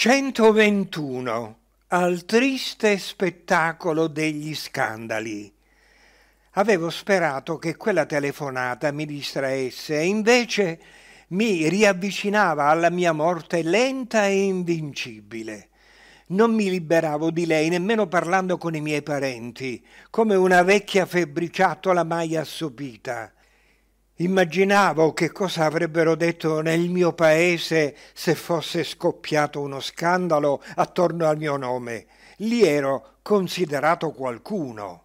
121 al triste spettacolo degli scandali. Avevo sperato che quella telefonata mi distraesse e invece mi riavvicinava alla mia morte lenta e invincibile. Non mi liberavo di lei nemmeno parlando con i miei parenti, come una vecchia febbriciatola mai assopita. Immaginavo che cosa avrebbero detto nel mio paese se fosse scoppiato uno scandalo attorno al mio nome. Lì ero considerato qualcuno.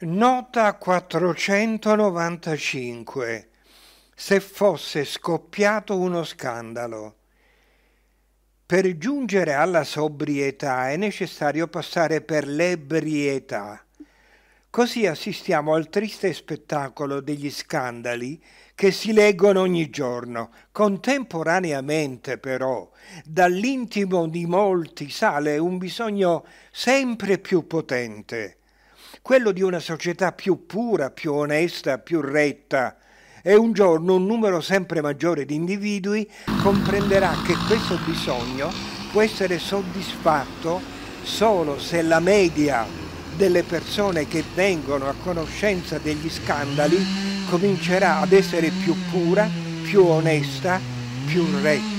Nota 495. Se fosse scoppiato uno scandalo. Per giungere alla sobrietà è necessario passare per l'ebrietà Così assistiamo al triste spettacolo degli scandali che si leggono ogni giorno. Contemporaneamente però dall'intimo di molti sale un bisogno sempre più potente, quello di una società più pura, più onesta, più retta. E un giorno un numero sempre maggiore di individui comprenderà che questo bisogno può essere soddisfatto solo se la media delle persone che vengono a conoscenza degli scandali comincerà ad essere più pura, più onesta, più retta.